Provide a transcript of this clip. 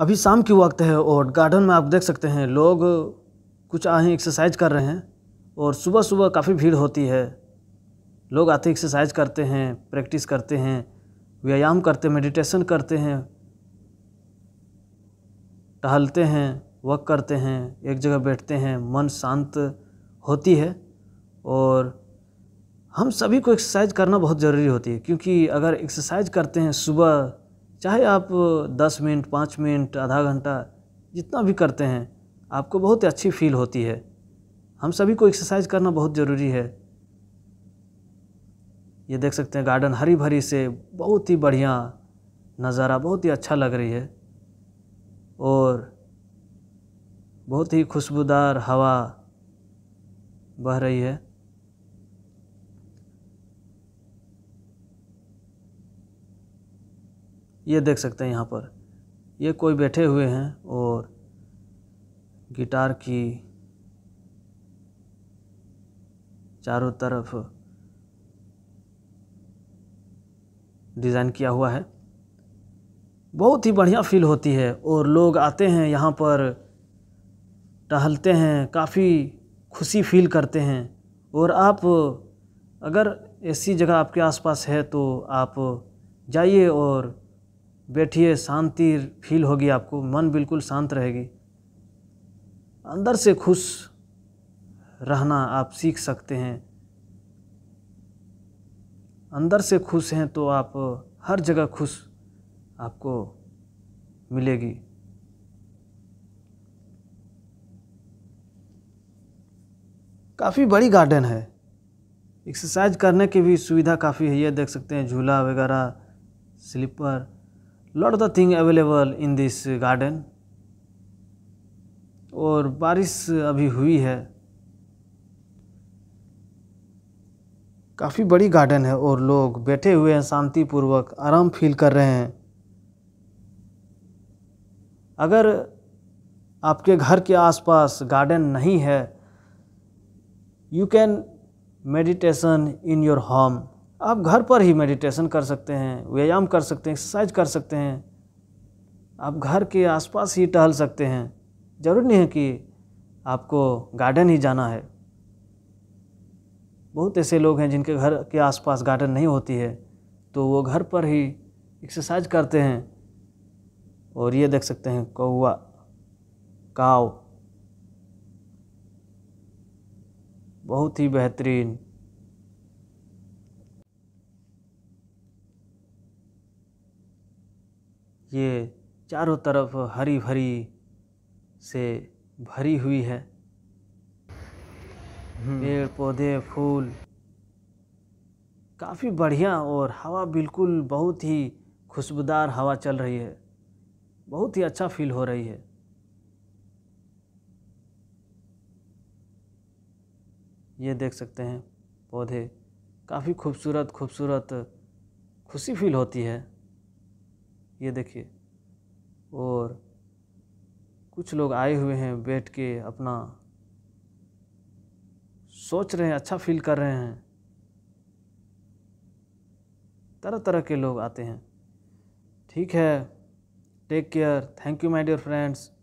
अभी शाम की वक्त है और गार्डन में आप देख सकते हैं लोग कुछ आए एक्सरसाइज कर रहे हैं और सुबह सुबह काफ़ी भीड़ होती है लोग आते एक्सरसाइज करते हैं प्रैक्टिस करते हैं व्यायाम करते मेडिटेशन करते हैं टहलते हैं वॉक करते हैं एक जगह बैठते हैं मन शांत होती है और हम सभी को एक्सरसाइज करना बहुत ज़रूरी होती है क्योंकि अगर एक्सरसाइज करते हैं सुबह चाहे आप दस मिनट पाँच मिनट आधा घंटा जितना भी करते हैं आपको बहुत अच्छी फील होती है हम सभी को एक्सरसाइज करना बहुत ज़रूरी है ये देख सकते हैं गार्डन हरी भरी से बहुत ही बढ़िया नज़ारा बहुत ही अच्छा लग रही है और बहुत ही खुशबूदार हवा बह रही है ये देख सकते हैं यहाँ पर ये कोई बैठे हुए हैं और गिटार की चारों तरफ डिज़ाइन किया हुआ है बहुत ही बढ़िया फील होती है और लोग आते हैं यहाँ पर टहलते हैं काफ़ी खुशी फील करते हैं और आप अगर ऐसी जगह आपके आसपास है तो आप जाइए और बैठिए शांति फील होगी आपको मन बिल्कुल शांत रहेगी अंदर से खुश रहना आप सीख सकते हैं अंदर से खुश हैं तो आप हर जगह खुश आपको मिलेगी काफ़ी बड़ी गार्डन है एक्सरसाइज करने की भी सुविधा काफ़ी है ये देख सकते हैं झूला वगैरह sleeper lot of the thing available in this garden और बारिश अभी हुई है काफ़ी बड़ी गार्डन है और लोग बैठे हुए हैं शांतिपूर्वक आराम फील कर रहे हैं अगर आपके घर के आसपास गार्डन नहीं है you can meditation in your home आप घर पर ही मेडिटेशन कर सकते हैं व्यायाम कर सकते हैं एक्सरसाइज कर सकते हैं आप घर के आसपास ही टहल सकते हैं ज़रूरी नहीं है कि आपको गार्डन ही जाना है बहुत ऐसे लोग हैं जिनके घर के आसपास गार्डन नहीं होती है तो वो घर पर ही एक्सरसाइज करते हैं और ये देख सकते हैं कौआ काव बहुत ही बेहतरीन ये चारों तरफ हरी भरी से भरी हुई है हम्म। पेड़ पौधे फूल काफ़ी बढ़िया और हवा बिल्कुल बहुत ही खुशबूदार हवा चल रही है बहुत ही अच्छा फील हो रही है ये देख सकते हैं पौधे काफ़ी खूबसूरत खूबसूरत खुशी फील होती है ये देखिए और कुछ लोग आए हुए हैं बैठ के अपना सोच रहे हैं अच्छा फील कर रहे हैं तरह तरह के लोग आते हैं ठीक है take care thank you my dear friends